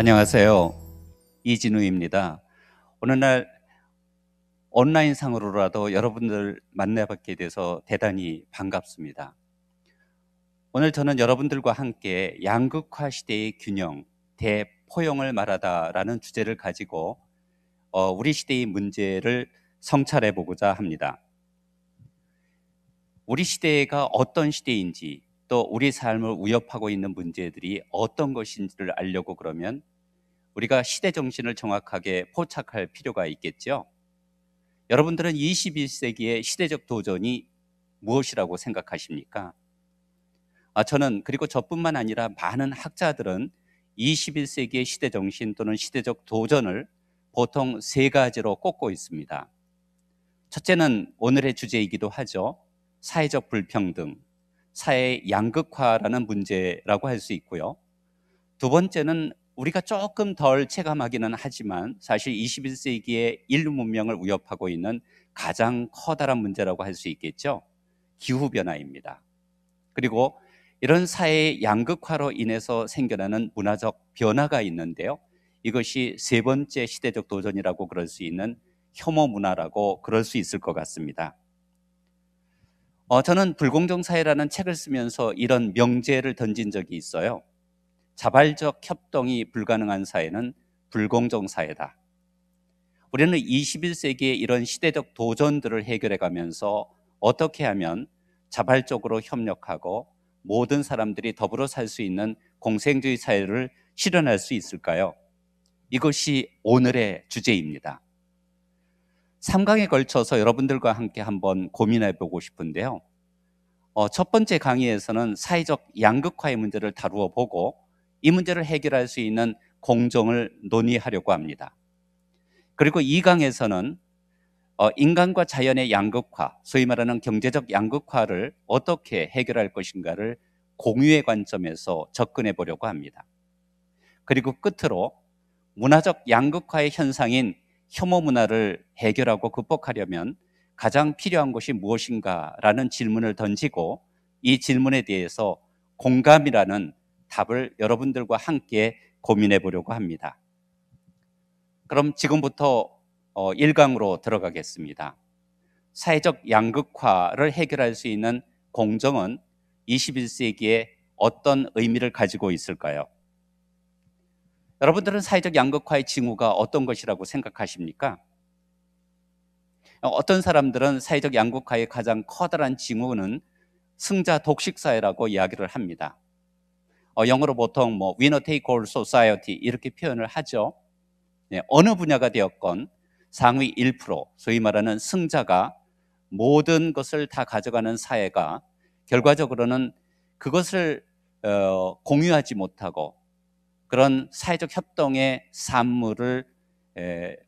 안녕하세요. 이진우입니다. 오늘날 온라인 상으로라도 여러분들 만나뵙게 돼서 대단히 반갑습니다. 오늘 저는 여러분들과 함께 양극화 시대의 균형, 대포용을 말하다라는 주제를 가지고 어, 우리 시대의 문제를 성찰해 보고자 합니다. 우리 시대가 어떤 시대인지, 또 우리 삶을 위협하고 있는 문제들이 어떤 것인지를 알려고 그러면 우리가 시대 정신을 정확하게 포착할 필요가 있겠죠. 여러분들은 21세기의 시대적 도전이 무엇이라고 생각하십니까? 아, 저는 그리고 저뿐만 아니라 많은 학자들은 21세기의 시대 정신 또는 시대적 도전을 보통 세 가지로 꼽고 있습니다. 첫째는 오늘의 주제이기도 하죠. 사회적 불평등. 사회 양극화라는 문제라고 할 수 있고요. 두 번째는 우리가 조금 덜 체감하기는 하지만 사실 21세기의 인류 문명을 위협하고 있는 가장 커다란 문제라고 할 수 있겠죠. 기후변화입니다. 그리고 이런 사회의 양극화로 인해서 생겨나는 문화적 변화가 있는데요. 이것이 세 번째 시대적 도전이라고 그럴 수 있는 혐오 문화라고 그럴 수 있을 것 같습니다. 어, 저는 불공정 사회라는 책을 쓰면서 이런 명제를 던진 적이 있어요. 자발적 협동이 불가능한 사회는 불공정 사회다. 우리는 21세기의 이런 시대적 도전들을 해결해 가면서 어떻게 하면 자발적으로 협력하고 모든 사람들이 더불어 살 수 있는 공생주의 사회를 실현할 수 있을까요? 이것이 오늘의 주제입니다. 3강에 걸쳐서 여러분들과 함께 한번 고민해 보고 싶은데요. 어, 첫 번째 강의에서는 사회적 양극화의 문제를 다루어 보고 이 문제를 해결할 수 있는 공정을 논의하려고 합니다. 그리고 2강에서는 어, 인간과 자연의 양극화, 소위 말하는 경제적 양극화를 어떻게 해결할 것인가를 공유의 관점에서 접근해 보려고 합니다. 그리고 끝으로 문화적 양극화의 현상인 혐오 문화를 해결하고 극복하려면 가장 필요한 것이 무엇인가라는 질문을 던지고 이 질문에 대해서 공감이라는 답을 여러분들과 함께 고민해 보려고 합니다. 그럼 지금부터 1강으로 어, 들어가겠습니다. 사회적 양극화를 해결할 수 있는 공정은 21세기에 어떤 의미를 가지고 있을까요? 여러분들은 사회적 양극화의 징후가 어떤 것이라고 생각하십니까? 어떤 사람들은 사회적 양극화의 가장 커다란 징후는 승자 독식 사회라고 이야기를 합니다. 어, 영어로 보통 뭐 winner take all society 이렇게 표현을 하죠. 네, 어느 분야가 되었건 상위 1% 소위 말하는 승자가 모든 것을 다 가져가는 사회가 결과적으로는 그것을 어, 공유하지 못하고 그런 사회적 협동의 산물을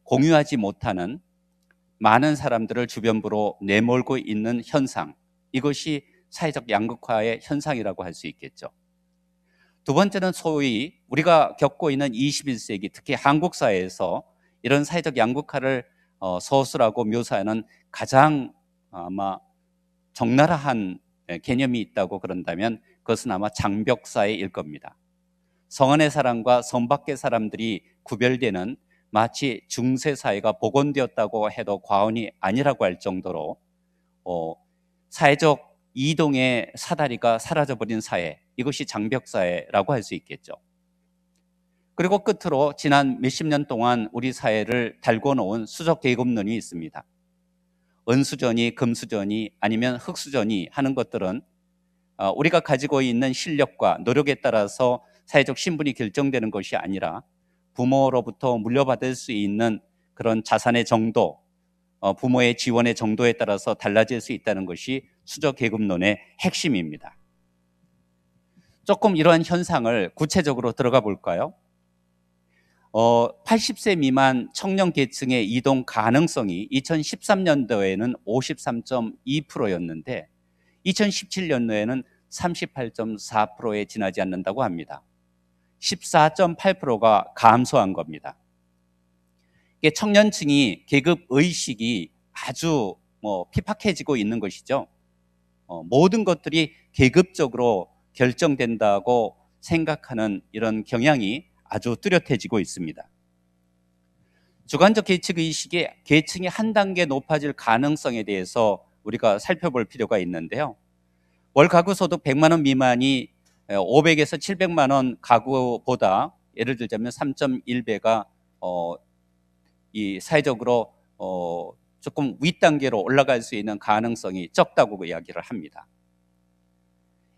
공유하지 못하는 많은 사람들을 주변부로 내몰고 있는 현상. 이것이 사회적 양극화의 현상이라고 할 수 있겠죠. 두 번째는 소위 우리가 겪고 있는 21세기 특히 한국 사회에서 이런 사회적 양극화를 소수라고 어, 묘사하는 가장 아마 적나라한 개념이 있다고 그런다면 그것은 아마 장벽사회일 겁니다. 성 안의 사람과 성 밖의 사람들이 구별되는 마치 중세 사회가 복원되었다고 해도 과언이 아니라고 할 정도로 어, 사회적 이동의 사다리가 사라져버린 사회 이것이 장벽 사회라고 할 수 있겠죠. 그리고 끝으로 지난 몇십 년 동안 우리 사회를 달고 놓은 수적 계급론이 있습니다. 은수전이 금수전이 아니면 흑수전이 하는 것들은 어, 우리가 가지고 있는 실력과 노력에 따라서 사회적 신분이 결정되는 것이 아니라 부모로부터 물려받을 수 있는 그런 자산의 정도, 어, 부모의 지원의 정도에 따라서 달라질 수 있다는 것이 수저 계급론의 핵심입니다. 조금 이러한 현상을 구체적으로 들어가 볼까요? 어, 80세 미만 청년 계층의 이동 가능성이 2013년도에는 53.2%였는데 2017년도에는 38.4%에 지나지 않는다고 합니다. 14.8%가 감소한 겁니다. 청년층이 계급 의식이 아주 뭐 피팍해지고 있는 것이죠. 어, 모든 것들이 계급적으로 결정된다고 생각하는 이런 경향이 아주 뚜렷해지고 있습니다. 주관적 계층 의식이 계층이 한 단계 높아질 가능성에 대해서 우리가 살펴볼 필요가 있는데요. 월 가구 소득 100만 원 미만이 500에서 예, 700만 원 가구보다 예를 들자면 3.1배가 어, 이 사회적으로 어, 조금 윗단계로 올라갈 수 있는 가능성이 적다고 그 이야기를 합니다.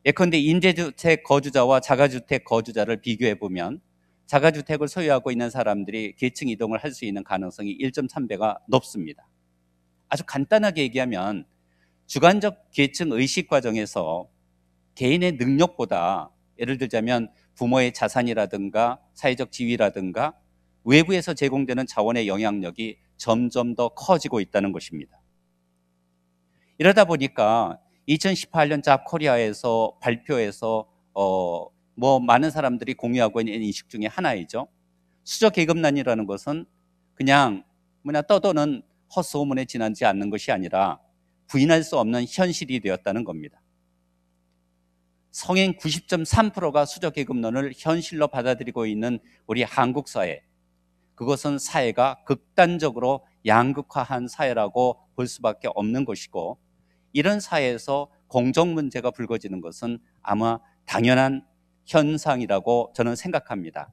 예컨대 임대주택 거주자와 자가주택 거주자를 비교해 보면 자가주택을 소유하고 있는 사람들이 계층 이동을 할 수 있는 가능성이 1.3배가 높습니다. 아주 간단하게 얘기하면 주관적 계층 의식 과정에서 개인의 능력보다 예를 들자면 부모의 자산이라든가 사회적 지위라든가 외부에서 제공되는 자원의 영향력이 점점 더 커지고 있다는 것입니다. 이러다 보니까 2018년 잡 코리아에서 발표해서 어, 뭐 많은 사람들이 공유하고 있는 인식 중에 하나이죠. 수저 계급난이라는 것은 그냥 뭐냐 떠도는 헛소문에 지나지 않는 것이 아니라 부인할 수 없는 현실이 되었다는 겁니다. 성행 90.3%가 수적계급론을 현실로 받아들이고 있는 우리 한국 사회. 그것은 사회가 극단적으로 양극화한 사회라고 볼 수밖에 없는 것이고 이런 사회에서 공정 문제가 불거지는 것은 아마 당연한 현상이라고 저는 생각합니다.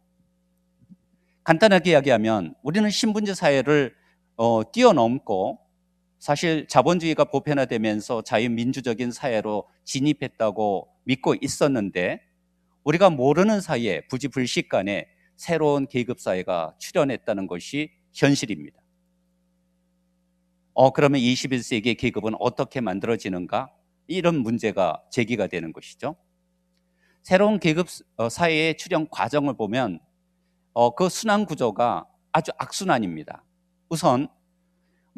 간단하게 이야기하면 우리는 신분제 사회를 어, 뛰어넘고 사실 자본주의가 보편화되면서 자유민주적인 사회로 진입했다고 믿고 있었는데 우리가 모르는 사이에 부지불식 간에 새로운 계급사회가 출현했다는 것이 현실입니다. 어, 그러면 21세기의 계급은 어떻게 만들어지는가? 이런 문제가 제기가 되는 것이죠. 새로운 계급 어, 사회의 출현 과정을 보면 어, 그 순환 구조가 아주 악순환입니다. 우선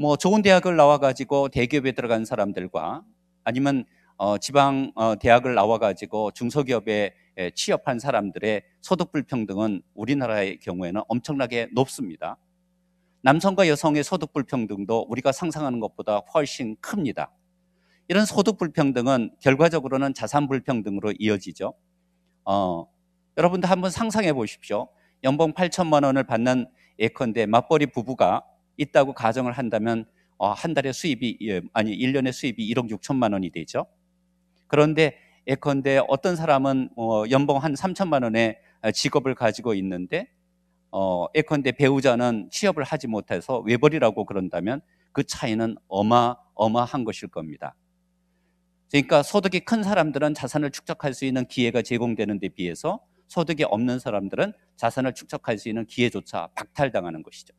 뭐 좋은 대학을 나와가지고 대기업에 들어간 사람들과 아니면 어, 지방 어, 대학을 나와가지고 중소기업에 취업한 사람들의 소득 불평등은 우리나라의 경우에는 엄청나게 높습니다. 남성과 여성의 소득 불평등도 우리가 상상하는 것보다 훨씬 큽니다. 이런 소득 불평등은 결과적으로는 자산 불평등으로 이어지죠. 어, 여러분도 한번 상상해 보십시오. 연봉 8천만 원을 받는 예컨대 맞벌이 부부가 있다고 가정을 한다면 어, 한 달에 수입이 예, 아니 1년에 수입이 1억 6천만 원이 되죠. 그런데 예컨대 어떤 사람은 어, 연봉 한 3천만 원의 직업을 가지고 있는데 어, 예컨대 배우자는 취업을 하지 못해서 외벌이라고 그런다면 그 차이는 어마어마한 것일 겁니다. 그러니까 소득이 큰 사람들은 자산을 축적할 수 있는 기회가 제공되는 데 비해서 소득이 없는 사람들은 자산을 축적할 수 있는 기회조차 박탈당하는 것이죠.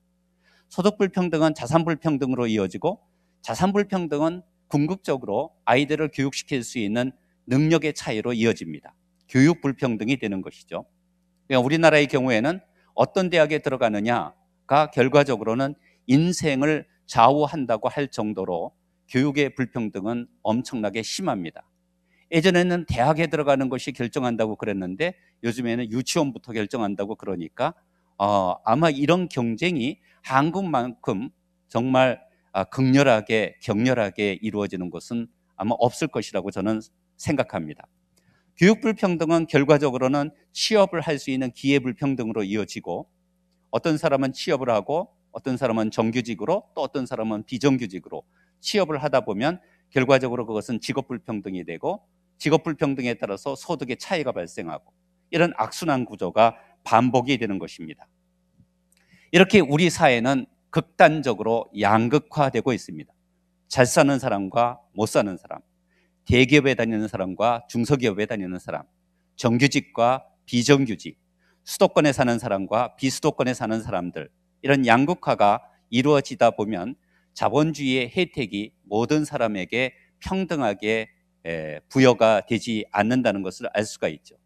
소득 불평등은 자산 불평등으로 이어지고 자산 불평등은 궁극적으로 아이들을 교육시킬 수 있는 능력의 차이로 이어집니다. 교육 불평등이 되는 것이죠. 그러니까 우리나라의 경우에는 어떤 대학에 들어가느냐가 결과적으로는 인생을 좌우한다고 할 정도로 교육의 불평등은 엄청나게 심합니다. 예전에는 대학에 들어가는 것이 결정한다고 그랬는데 요즘에는 유치원부터 결정한다고 그러니까 어, 아마 이런 경쟁이 한국만큼 정말 아, 극렬하게 격렬하게 이루어지는 것은 아마 없을 것이라고 저는 생각합니다. 교육 불평등은 결과적으로는 취업을 할 수 있는 기회 불평등으로 이어지고 어떤 사람은 취업을 하고 어떤 사람은 정규직으로 또 어떤 사람은 비정규직으로 취업을 하다 보면 결과적으로 그것은 직업 불평등이 되고 직업 불평등에 따라서 소득의 차이가 발생하고 이런 악순환 구조가 반복이 되는 것입니다. 이렇게 우리 사회는 극단적으로 양극화되고 있습니다. 잘 사는 사람과 못 사는 사람, 대기업에 다니는 사람과 중소기업에 다니는 사람, 정규직과 비정규직, 수도권에 사는 사람과 비수도권에 사는 사람들, 이런 양극화가 이루어지다 보면 자본주의의 혜택이 모든 사람에게 평등하게 부여가 되지 않는다는 것을 알 수가 있죠.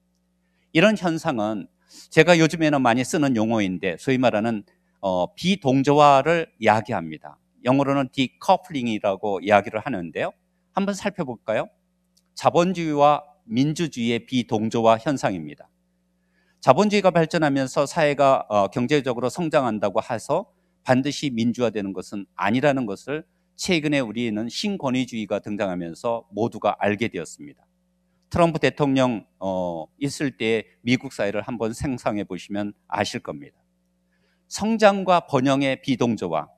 이런 현상은 제가 요즘에는 많이 쓰는 용어인데 소위 말하는 어, 비동조화를 이야기합니다. 영어로는 디커플링이라고 이야기를 하는데요. 한번 살펴볼까요? 자본주의와 민주주의의 비동조화 현상입니다. 자본주의가 발전하면서 사회가 어, 경제적으로 성장한다고 해서 반드시 민주화되는 것은 아니라는 것을 최근에 우리는 신권위주의가 등장하면서 모두가 알게 되었습니다. 트럼프 대통령 어, 있을 때 미국 사회를 한번 생상해 보시면 아실 겁니다. 성장과 번영의 비동조와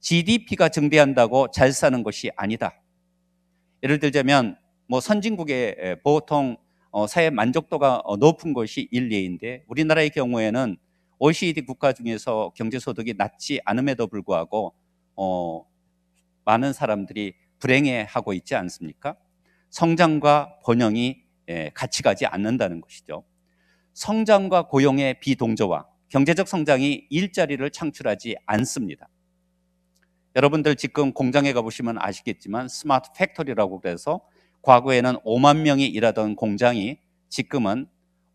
GDP가 증대한다고 잘 사는 것이 아니다. 예를 들자면 뭐 선진국의 보통 어, 사회 만족도가 어, 높은 것이 일례인데 우리나라의 경우에는 OECD 국가 중에서 경제소득이 낮지 않음에도 불구하고 어, 많은 사람들이 불행해하고 있지 않습니까? 성장과 번영이 예, 같이 가지 않는다는 것이죠. 성장과 고용의 비동조화, 경제적 성장이 일자리를 창출하지 않습니다. 여러분들 지금 공장에 가보시면 아시겠지만 스마트 팩토리라고 그래서 과거에는 5만 명이 일하던 공장이 지금은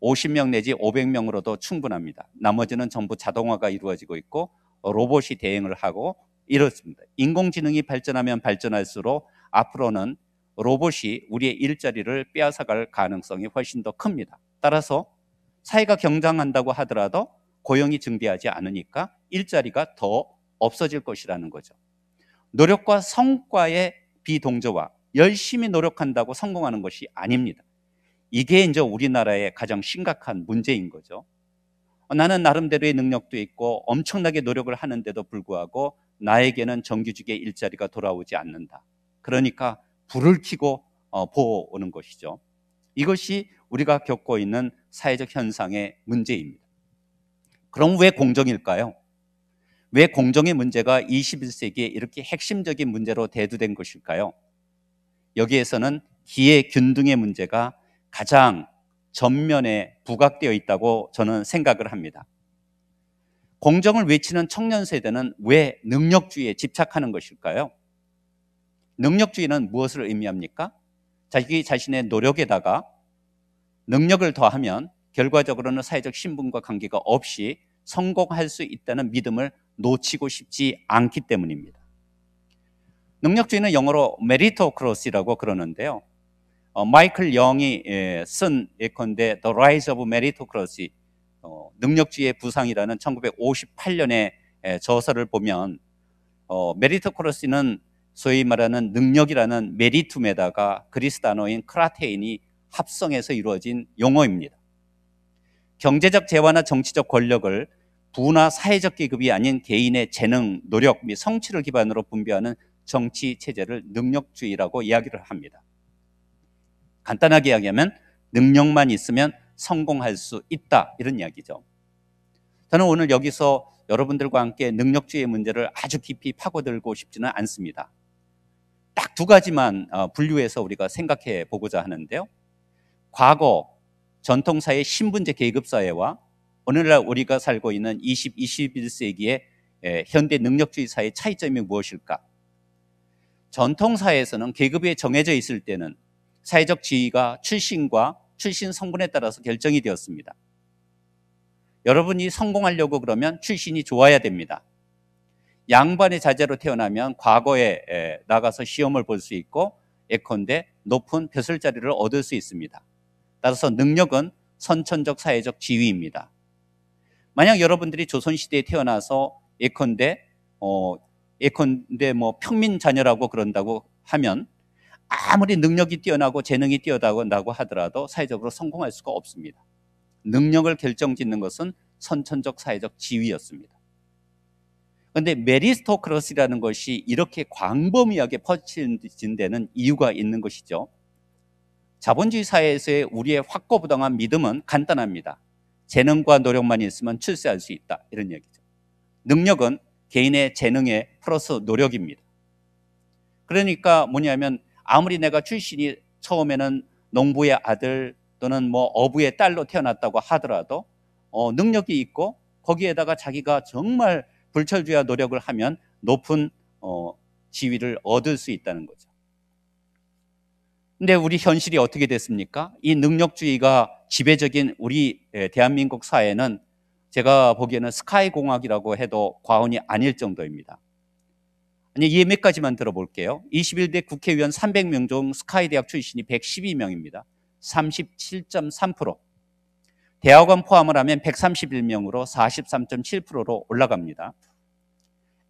50명 내지 500명으로도 충분합니다. 나머지는 전부 자동화가 이루어지고 있고 로봇이 대행을 하고 이렇습니다. 인공지능이 발전하면 발전할수록 앞으로는 로봇이 우리의 일자리를 빼앗아갈 가능성이 훨씬 더 큽니다. 따라서 사회가 경장한다고 하더라도 고용이 증대하지 않으니까 일자리가 더 없어질 것이라는 거죠. 노력과 성과의 비동조와 열심히 노력한다고 성공하는 것이 아닙니다. 이게 이제 우리나라의 가장 심각한 문제인 거죠. 나는 나름대로의 능력도 있고 엄청나게 노력을 하는데도 불구하고 나에게는 정규직의 일자리가 돌아오지 않는다. 그러니까 불을 켜고 어, 보는 것이죠. 이것이 우리가 겪고 있는 사회적 현상의 문제입니다. 그럼 왜 공정일까요? 왜 공정의 문제가 21세기에 이렇게 핵심적인 문제로 대두된 것일까요? 여기에서는 기회 균등의 문제가 가장 전면에 부각되어 있다고 저는 생각을 합니다. 공정을 외치는 청년 세대는 왜 능력주의에 집착하는 것일까요? 능력주의는 무엇을 의미합니까? 자기 자신의 노력에다가 능력을 더하면 결과적으로는 사회적 신분과 관계가 없이 성공할 수 있다는 믿음을 놓치고 싶지 않기 때문입니다. 능력주의는 영어로 메리토크로시라고 그러는데요. 어, 마이클 영이 예, 쓴 예컨대 The Rise of Meritocracy 어, 능력주의의 부상이라는 1958년의 저서를 보면 어, 메리토크로시는 소위 말하는 능력이라는 메리툼에다가 그리스 단어인 크라테인이 합성해서 이루어진 용어입니다. 경제적 재화나 정치적 권력을 부나 사회적 계급이 아닌 개인의 재능, 노력 및 성취를 기반으로 분배하는 정치 체제를 능력주의라고 이야기를 합니다. 간단하게 이야기하면 능력만 있으면 성공할 수 있다 이런 이야기죠. 저는 오늘 여기서 여러분들과 함께 능력주의 문제를 아주 깊이 파고들고 싶지는 않습니다. 딱두 가지만 어, 분류해서 우리가 생각해 보고자 하는데요. 과거 전통사의 신분제 계급사회와 오늘날 우리가 살고 있는 20, 21세기의 현대 능력주의 사회의 차이점이 무엇일까? 전통사회에서는 계급이 정해져 있을 때는 사회적 지위가 출신과 출신 성분에 따라서 결정이 되었습니다. 여러분이 성공하려고 그러면 출신이 좋아야 됩니다. 양반의 자제로 태어나면 과거에 나가서 시험을 볼 수 있고 에컨대 높은 벼슬자리를 얻을 수 있습니다. 따라서 능력은 선천적 사회적 지위입니다. 만약 여러분들이 조선시대에 태어나서 에컨대 어, 예컨대 뭐 평민 자녀라고 그런다고 하면 아무리 능력이 뛰어나고 재능이 뛰어나고 하더라도 사회적으로 성공할 수가 없습니다. 능력을 결정 짓는 것은 선천적 사회적 지위였습니다. 근데 메리스토크러스라는 것이 이렇게 광범위하게 퍼진진 데는 이유가 있는 것이죠. 자본주의 사회에서의 우리의 확고부당한 믿음은 간단합니다. 재능과 노력만 있으면 출세할 수 있다. 이런 얘기죠. 능력은 개인의 재능에 플러스 노력입니다. 그러니까 뭐냐면 아무리 내가 출신이 처음에는 농부의 아들 또는 뭐 어부의 딸로 태어났다고 하더라도 어, 능력이 있고 거기에다가 자기가 정말 불철주야 노력을 하면 높은 어, 지위를 얻을 수 있다는 거죠. 근데 우리 현실이 어떻게 됐습니까? 이 능력주의가 지배적인 우리 예, 대한민국 사회는 제가 보기에는 스카이 공학이라고 해도 과언이 아닐 정도입니다. 아니, 이몇 가지만 들어볼게요. 21대 국회의원 300명 중 스카이 대학 출신이 112명입니다. 37.3%. 대학원 포함을 하면 131명으로 43.7%로 올라갑니다.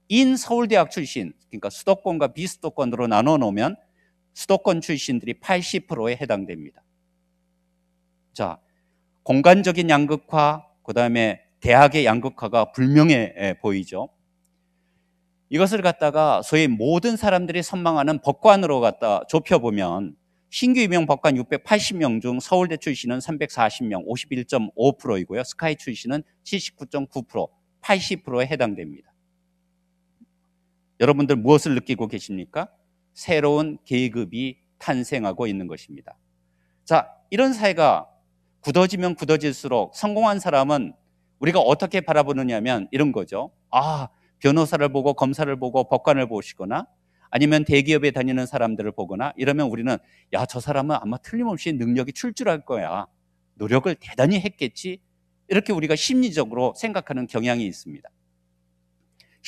인 서울대학 출신, 그러니까 수도권과 비수도권으로 나눠 놓으면 수도권 출신들이 80%에 해당됩니다. 자, 공간적인 양극화, 그 다음에 대학의 양극화가 불명해 예, 보이죠. 이것을 갖다가 소위 모든 사람들이 선망하는 법관으로 갖다 좁혀보면 신규 임용 법관 680명 중 서울대 출신은 340명, 51.5%이고요. 스카이 출신은 79.9%, 80%에 해당됩니다. 여러분들 무엇을 느끼고 계십니까? 새로운 계급이 탄생하고 있는 것입니다. 자, 이런 사회가 굳어지면 굳어질수록 성공한 사람은 우리가 어떻게 바라보느냐면 이런 거죠. 아, 변호사를 보고 검사를 보고 법관을 보시거나 아니면 대기업에 다니는 사람들을 보거나 이러면 우리는 야, 저 사람은 아마 틀림없이 능력이 출중할 거야. 노력을 대단히 했겠지. 이렇게 우리가 심리적으로 생각하는 경향이 있습니다.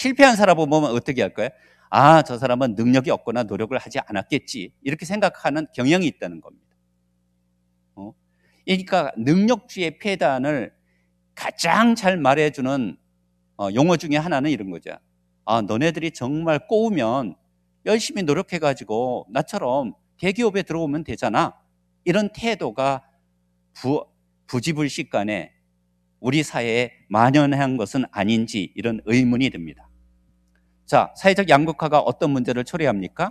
실패한 사람을 보면 어떻게 할까요? 아, 저 사람은 능력이 없거나 노력을 하지 않았겠지. 이렇게 생각하는 경향이 있다는 겁니다. 어? 그러니까 능력주의 폐단을 가장 잘 말해주는 어, 용어 중에 하나는 이런 거죠. 아, 너네들이 정말 꼬우면 열심히 노력해가지고 나처럼 대기업에 들어오면 되잖아. 이런 태도가 부, 부지불식 간에 우리 사회에 만연한 것은 아닌지 이런 의문이 듭니다. 자, 사회적 양극화가 어떤 문제를 초래합니까?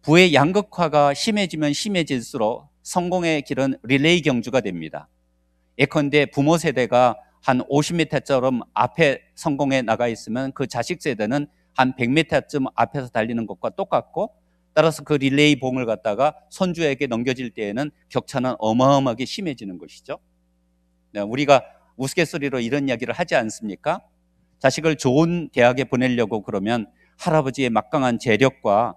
부의 양극화가 심해지면 심해질수록 성공의 길은 릴레이 경주가 됩니다. 예컨대 부모 세대가 한 50m처럼 앞에 성공에 나가 있으면 그 자식 세대는 한 100m쯤 앞에서 달리는 것과 똑같고 따라서 그 릴레이 봉을 갖다가 손주에게 넘겨질 때에는 격차는 어마어마하게 심해지는 것이죠. 네, 우리가 우스갯소리로 이런 이야기를 하지 않습니까? 자식을 좋은 대학에 보내려고 그러면 할아버지의 막강한 재력과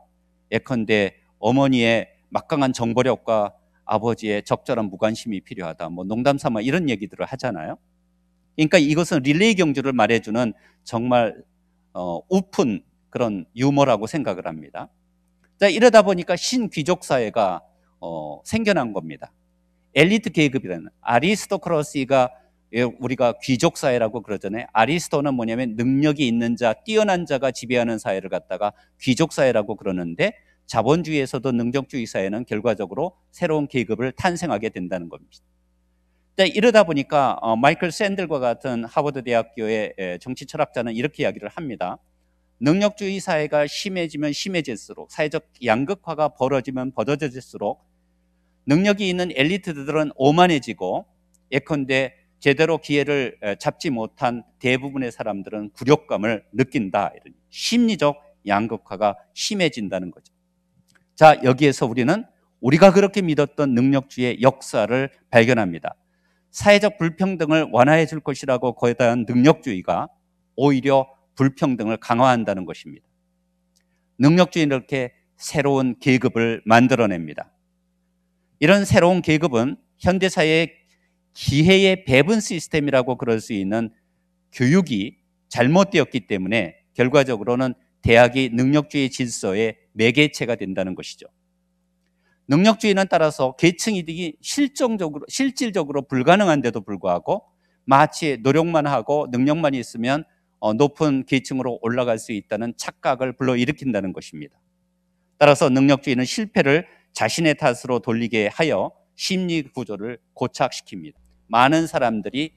예컨대 어머니의 막강한 정보력과 아버지의 적절한 무관심이 필요하다. 뭐 농담 삼아 이런 얘기들을 하잖아요. 그러니까 이것은 릴레이 경주를 말해주는 정말 어, 우픈 그런 유머라고 생각을 합니다. 자, 이러다 보니까 신귀족 사회가 어, 생겨난 겁니다. 엘리트 계급이라는 아리스토크러시가 예, 우리가 귀족 사회라고 그러잖아요. 아리스토는 뭐냐면 능력이 있는 자, 뛰어난 자가 지배하는 사회를 갖다가 귀족 사회라고 그러는데 자본주의에서도 능력주의 사회는 결과적으로 새로운 계급을 탄생하게 된다는 겁니다. 네, 이러다 보니까 어, 마이클 샌들과 같은 하버드 대학교의 예, 정치 철학자는 이렇게 이야기를 합니다. 능력주의 사회가 심해지면 심해질수록 사회적 양극화가 벌어지면 벌어질수록 능력이 있는 엘리트들은 오만해지고 예컨대 제대로 기회를 잡지 못한 대부분의 사람들은 굴욕감을 느낀다. 이런 심리적 양극화가 심해진다는 거죠. 자, 여기에서 우리는 우리가 그렇게 믿었던 능력주의 역사를 발견합니다. 사회적 불평등을 완화해 줄 것이라고 거대한 능력주의가 오히려 불평등을 강화한다는 것입니다. 능력주의는 이렇게 새로운 계급을 만들어냅니다. 이런 새로운 계급은 현대사회의 기회의 배분 시스템이라고 그럴 수 있는 교육이 잘못되었기 때문에 결과적으로는 대학이 능력주의 질서의 매개체가 된다는 것이죠. 능력주의는 따라서 계층 이득이 실정적으로 실질적으로 불가능한데도 불구하고 마치 노력만 하고 능력만 있으면 어, 높은 계층으로 올라갈 수 있다는 착각을 불러일으킨다는 것입니다. 따라서 능력주의는 실패를 자신의 탓으로 돌리게 하여 심리 구조를 고착시킵니다. 많은 사람들이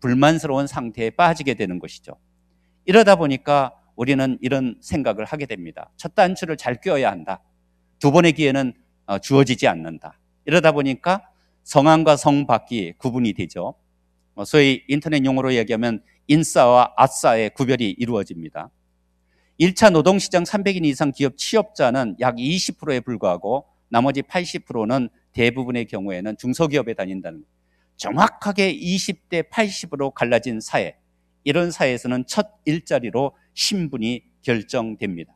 불만스러운 상태에 빠지게 되는 것이죠. 이러다 보니까 우리는 이런 생각을 하게 됩니다. 첫 단추를 잘 껴야 한다. 두 번의 기회는 어, 주어지지 않는다. 이러다 보니까 성안과 성밖이 구분이 되죠. 어, 소위 인터넷 용어로 얘기하면 인싸와 아싸의 구별이 이루어집니다. 1차 노동시장 300인 이상 기업 취업자는 약 20%에 불과하고 나머지 80%는 대부분의 경우에는 중소기업에 다닌다는 거 정확하게 20대 80으로 갈라진 사회, 이런 사회에서는 첫 일자리로 신분이 결정됩니다.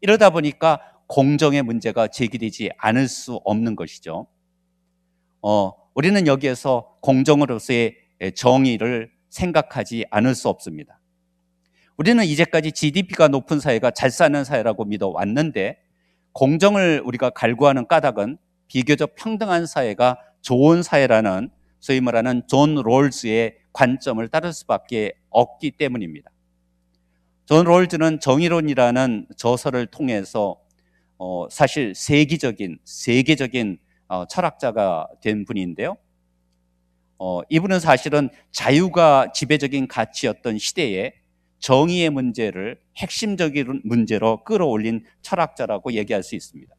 이러다 보니까 공정의 문제가 제기되지 않을 수 없는 것이죠. 어, 우리는 여기에서 공정으로서의 정의를 생각하지 않을 수 없습니다. 우리는 이제까지 GDP가 높은 사회가 잘 사는 사회라고 믿어 왔는데 공정을 우리가 갈구하는 까닭은 비교적 평등한 사회가 좋은 사회라는 소위 말하는 존 롤즈의 관점을 따를 수밖에 없기 때문입니다. 존 롤즈는 정의론이라는 저서를 통해서 어, 사실 세계적인 세계적인 어, 철학자가 된 분인데요. 어, 이분은 사실은 자유가 지배적인 가치였던 시대에 정의의 문제를 핵심적인 문제로 끌어올린 철학자라고 얘기할 수 있습니다.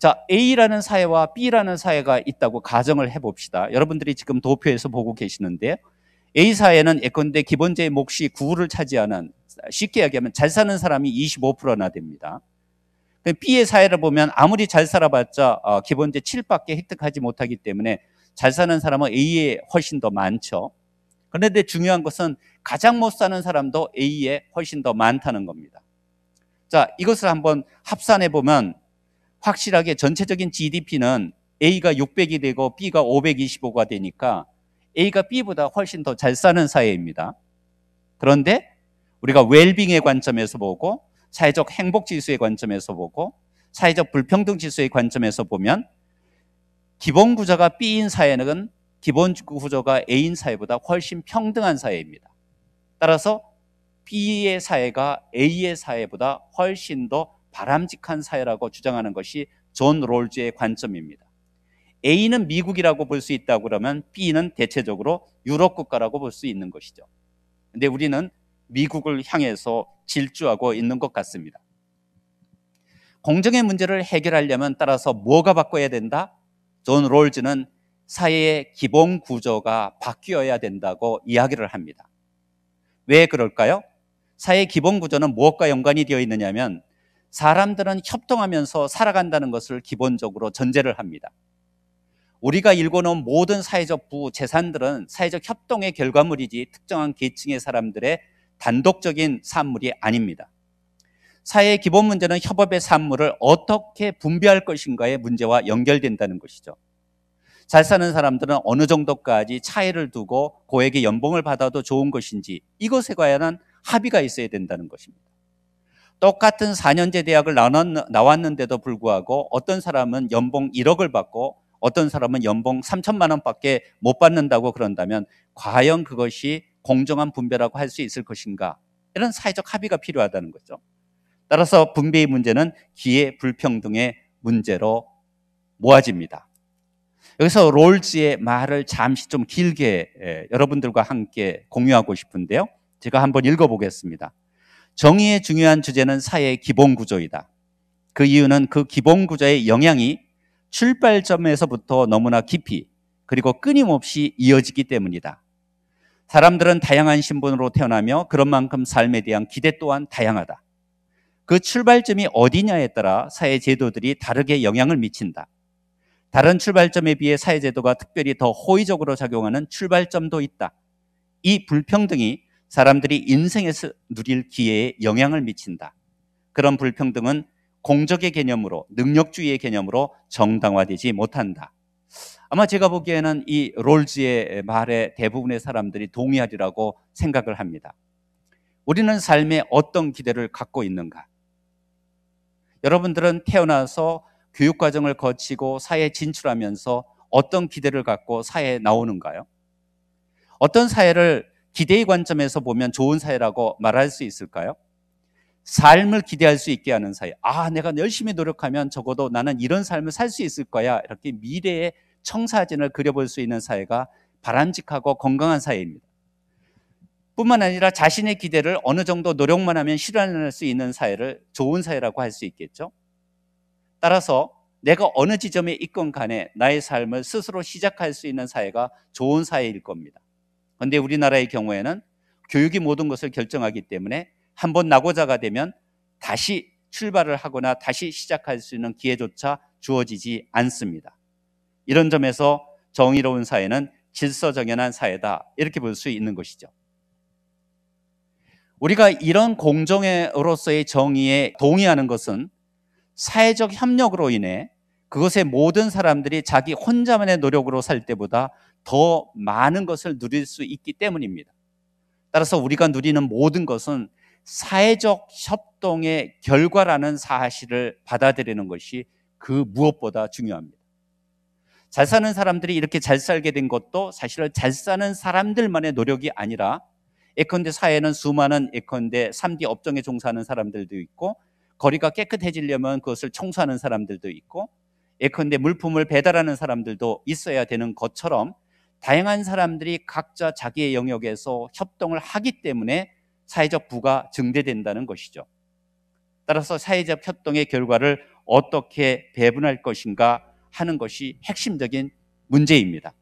자, A라는 사회와 B라는 사회가 있다고 가정을 해봅시다. 여러분들이 지금 도표에서 보고 계시는데 A 사회는 예컨대 기본제의 몫이 구를 차지하는 쉽게 얘기하면잘 사는 사람이 25%나 됩니다. B의 사회를 보면 아무리 잘 살아봤자 어, 기본제 7밖에 획득하지 못하기 때문에 잘 사는 사람은 A에 훨씬 더 많죠. 그런데 중요한 것은 가장 못 사는 사람도 A에 훨씬 더 많다는 겁니다. 자, 이것을 한번 합산해 보면 확실하게 전체적인 GDP는 A가 600이 되고 B가 525가 되니까 A가 B보다 훨씬 더 잘 사는 사회입니다. 그런데 우리가 웰빙의 관점에서 보고 사회적 행복 지수의 관점에서 보고 사회적 불평등 지수의 관점에서 보면 기본 구조가 B인 사회는 기본 구조가 A인 사회보다 훨씬 평등한 사회입니다. 따라서 B의 사회가 A의 사회보다 훨씬 더 바람직한 사회라고 주장하는 것이 존 롤즈의 관점입니다. A는 미국이라고 볼 수 있다고 그러면 B는 대체적으로 유럽 국가라고 볼 수 있는 것이죠. 근데 우리는 미국을 향해서 질주하고 있는 것 같습니다. 공정의 문제를 해결하려면 따라서 뭐가 바꿔야 된다? 존 롤즈는 사회의 기본 구조가 바뀌어야 된다고 이야기를 합니다. 왜 그럴까요? 사회 의 기본 구조는 무엇과 연관이 되어 있느냐면 사람들은 협동하면서 살아간다는 것을 기본적으로 전제를 합니다. 우리가 일궈놓은 모든 사회적 부, 재산들은 사회적 협동의 결과물이지 특정한 계층의 사람들의 단독적인 산물이 아닙니다. 사회의 기본 문제는 협업의 산물을 어떻게 분배할 것인가의 문제와 연결된다는 것이죠. 잘 사는 사람들은 어느 정도까지 차이를 두고 고액의 연봉을 받아도 좋은 것인지 이것에 관한 합의가 있어야 된다는 것입니다. 똑같은 4년제 대학을 나왔는데도 불구하고 어떤 사람은 연봉 1억을 받고 어떤 사람은 연봉 3천만 원밖에 못 받는다고 그런다면 과연 그것이 공정한 분배라고 할 수 있을 것인가? 이런 사회적 합의가 필요하다는 거죠. 따라서 분배의 문제는 기회 불평등의 문제로 모아집니다. 여기서 롤즈의 말을 잠시 좀 길게 여러분들과 함께 공유하고 싶은데요. 제가 한번 읽어보겠습니다. 정의의 중요한 주제는 사회의 기본 구조이다. 그 이유는 그 기본 구조의 영향이 출발점에서부터 너무나 깊이 그리고 끊임없이 이어지기 때문이다. 사람들은 다양한 신분으로 태어나며 그런 만큼 삶에 대한 기대 또한 다양하다. 그 출발점이 어디냐에 따라 사회 제도들이 다르게 영향을 미친다. 다른 출발점에 비해 사회 제도가 특별히 더 호의적으로 작용하는 출발점도 있다. 이 불평등이 사람들이 인생에서 누릴 기회에 영향을 미친다. 그런 불평등은 공적의 개념으로 능력주의의 개념으로 정당화되지 못한다. 아마 제가 보기에는 이 롤즈의 말에 대부분의 사람들이 동의하리라고 생각을 합니다. 우리는 삶에 어떤 기대를 갖고 있는가? 여러분들은 태어나서 교육과정을 거치고 사회에 진출하면서 어떤 기대를 갖고 사회에 나오는가요? 어떤 사회를 기대의 관점에서 보면 좋은 사회라고 말할 수 있을까요? 삶을 기대할 수 있게 하는 사회. 아, 내가 열심히 노력하면 적어도 나는 이런 삶을 살 수 있을 거야. 이렇게 미래의 청사진을 그려볼 수 있는 사회가 바람직하고 건강한 사회입니다. 뿐만 아니라 자신의 기대를 어느 정도 노력만 하면 실현할 수 있는 사회를 좋은 사회라고 할 수 있겠죠. 따라서 내가 어느 지점에 있건 간에 나의 삶을 스스로 시작할 수 있는 사회가 좋은 사회일 겁니다. 그런데 우리나라의 경우에는 교육이 모든 것을 결정하기 때문에 한 번 낙오자가 되면 다시 출발을 하거나 다시 시작할 수 있는 기회조차 주어지지 않습니다. 이런 점에서 정의로운 사회는 질서정연한 사회다. 이렇게 볼 수 있는 것이죠. 우리가 이런 공정으로서의 정의에 동의하는 것은 사회적 협력으로 인해 그것의 모든 사람들이 자기 혼자만의 노력으로 살 때보다 더 많은 것을 누릴 수 있기 때문입니다. 따라서 우리가 누리는 모든 것은 사회적 협동의 결과라는 사실을 받아들이는 것이 그 무엇보다 중요합니다. 잘 사는 사람들이 이렇게 잘 살게 된 것도 사실은 잘 사는 사람들만의 노력이 아니라 예컨대 사회는 수많은 예컨대 3D 업종에 종사하는 사람들도 있고 거리가 깨끗해지려면 그것을 청소하는 사람들도 있고 예컨대 물품을 배달하는 사람들도 있어야 되는 것처럼 다양한 사람들이 각자 자기의 영역에서 협동을 하기 때문에 사회적 부가 증대된다는 것이죠. 따라서 사회적 협동의 결과를 어떻게 배분할 것인가 하는 것이 핵심적인 문제입니다.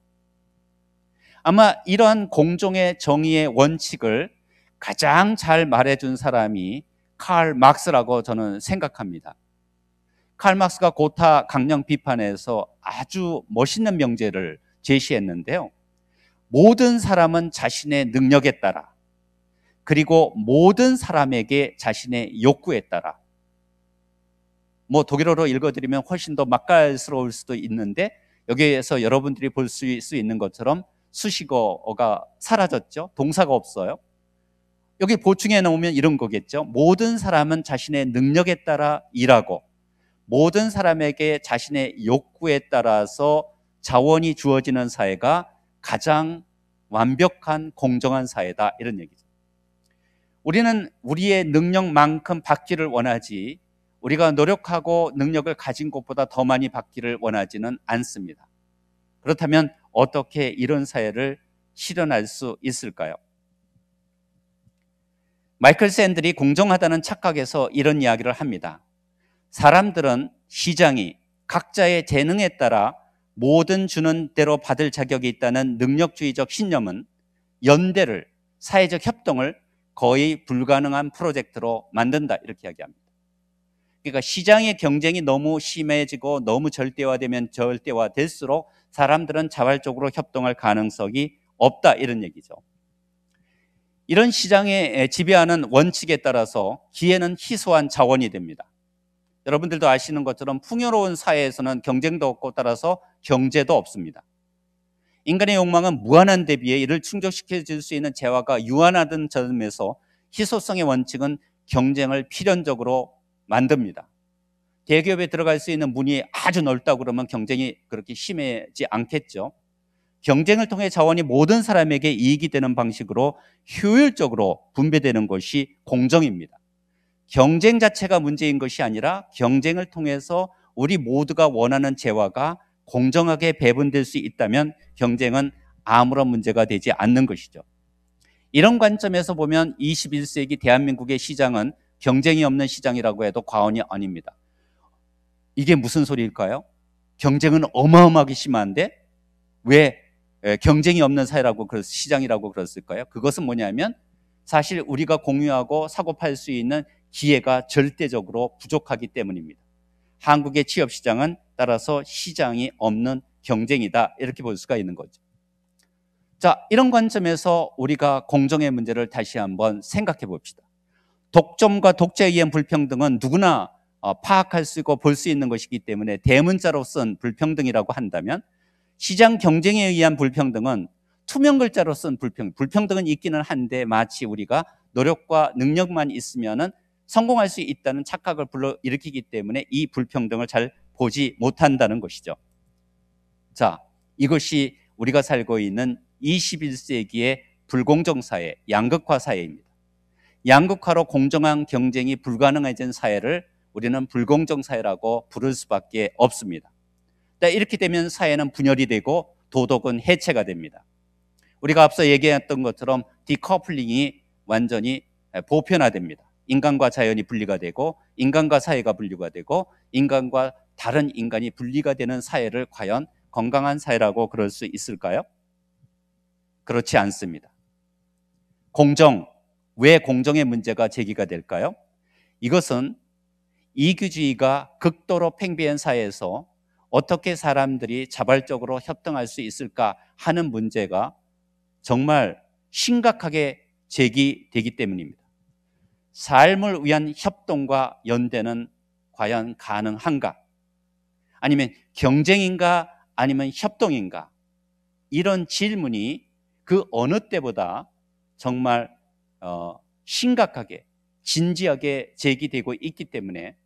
아마 이러한 공정의 정의의 원칙을 가장 잘 말해준 사람이 칼 막스라고 저는 생각합니다. 칼 막스가 고타 강령 비판에서 아주 멋있는 명제를 제시했는데요. 모든 사람은 자신의 능력에 따라 그리고 모든 사람에게 자신의 욕구에 따라 뭐 독일어로 읽어드리면 훨씬 더 맛깔스러울 수도 있는데 여기에서 여러분들이 볼 수 있는 것처럼 수식어가 사라졌죠. 동사가 없어요. 여기 보충해 놓으면 이런 거겠죠. 모든 사람은 자신의 능력에 따라 일하고 모든 사람에게 자신의 욕구에 따라서 자원이 주어지는 사회가 가장 완벽한 공정한 사회다 이런 얘기죠. 우리는 우리의 능력만큼 받기를 원하지 우리가 노력하고 능력을 가진 것보다 더 많이 받기를 원하지는 않습니다. 그렇다면 어떻게 이런 사회를 실현할 수 있을까요? 마이클 샌들이 공정하다는 착각에서 이런 이야기를 합니다. 사람들은 시장이 각자의 재능에 따라 모든 주는 대로 받을 자격이 있다는 능력주의적 신념은 연대를, 사회적 협동을 거의 불가능한 프로젝트로 만든다. 이렇게 이야기합니다. 그러니까 시장의 경쟁이 너무 심해지고 너무 절대화되면 절대화될수록 사람들은 자발적으로 협동할 가능성이 없다. 이런 얘기죠. 이런 시장에 지배하는 원칙에 따라서 기회는 희소한 자원이 됩니다. 여러분들도 아시는 것처럼 풍요로운 사회에서는 경쟁도 없고 따라서 경제도 없습니다. 인간의 욕망은 무한한 대비에 이를 충족시켜줄 수 있는 재화가 유한하던 점에서 희소성의 원칙은 경쟁을 필연적으로 만듭니다. 대기업에 들어갈 수 있는 문이 아주 넓다고 그러면 경쟁이 그렇게 심해지 않겠죠. 경쟁을 통해 자원이 모든 사람에게 이익이 되는 방식으로 효율적으로 분배되는 것이 공정입니다. 경쟁 자체가 문제인 것이 아니라 경쟁을 통해서 우리 모두가 원하는 재화가 공정하게 배분될 수 있다면 경쟁은 아무런 문제가 되지 않는 것이죠. 이런 관점에서 보면 21세기 대한민국의 시장은 경쟁이 없는 시장이라고 해도 과언이 아닙니다. 이게 무슨 소리일까요? 경쟁은 어마어마하게 심한데 왜 경쟁이 없는 사회라고 시장이라고 그랬을까요? 그것은 뭐냐면 사실 우리가 공유하고 사고 팔수 있는 기회가 절대적으로 부족하기 때문입니다. 한국의 취업 시장은 따라서 시장이 없는 경쟁이다. 이렇게 볼 수가 있는 거죠. 자, 이런 관점에서 우리가 공정의 문제를 다시 한번 생각해 봅시다. 독점과 독자에 의한 불평등은 누구나 어, 파악할 수 있고 볼 수 있는 것이기 때문에 대문자로 쓴 불평등이라고 한다면 시장 경쟁에 의한 불평등은 투명 글자로 쓴 불평, 불평등은 있기는 한데 마치 우리가 노력과 능력만 있으면은 성공할 수 있다는 착각을 불러일으키기 때문에 이 불평등을 잘 보지 못한다는 것이죠. 자, 이것이 우리가 살고 있는 21세기의 불공정 사회, 양극화 사회입니다. 양극화로 공정한 경쟁이 불가능해진 사회를 우리는 불공정 사회라고 부를 수밖에 없습니다. 이렇게 되면 사회는 분열이 되고 도덕은 해체가 됩니다. 우리가 앞서 얘기했던 것처럼 디커플링이 완전히 보편화됩니다. 인간과 자연이 분리가 되고 인간과 사회가 분리가 되고 인간과 다른 인간이 분리가 되는 사회를 과연 건강한 사회라고 그럴 수 있을까요? 그렇지 않습니다. 공정, 왜 공정의 문제가 제기가 될까요? 이것은 이기주의가 극도로 팽배한 사회에서 어떻게 사람들이 자발적으로 협동할 수 있을까 하는 문제가 정말 심각하게 제기되기 때문입니다. 삶을 위한 협동과 연대는 과연 가능한가? 아니면 경쟁인가? 아니면 협동인가? 이런 질문이 그 어느 때보다 정말 어, 심각하게 진지하게 제기되고 있기 때문에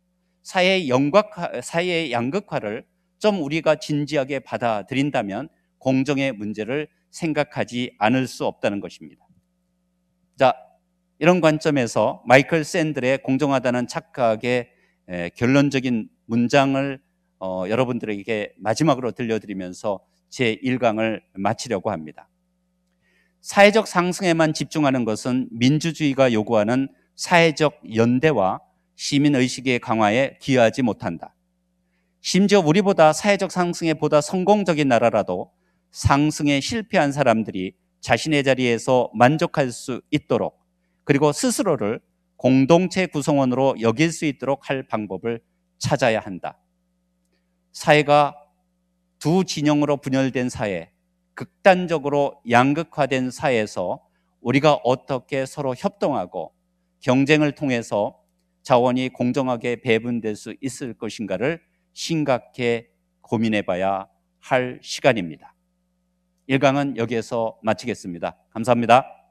사회 영각화, 사회 양극화를 좀 우리가 진지하게 받아들인다면 공정의 문제를 생각하지 않을 수 없다는 것입니다. 자, 이런 관점에서 마이클 샌들의 공정하다는 착각의 결론적인 문장을 어, 여러분들에게 마지막으로 들려드리면서 제 1강을 마치려고 합니다. 사회적 상승에만 집중하는 것은 민주주의가 요구하는 사회적 연대와 시민의식의 강화에 기여하지 못한다. 심지어 우리보다 사회적 상승에 보다 성공적인 나라라도 상승에 실패한 사람들이 자신의 자리에서 만족할 수 있도록 그리고 스스로를 공동체 구성원으로 여길 수 있도록 할 방법을 찾아야 한다. 사회가 두 진영으로 분열된 사회, 극단적으로 양극화된 사회에서 우리가 어떻게 서로 협동하고 경쟁을 통해서 자원이 공정하게 배분될 수 있을 것인가를 심각히 고민해 봐야 할 시간입니다. 1강은 여기에서 마치겠습니다. 감사합니다.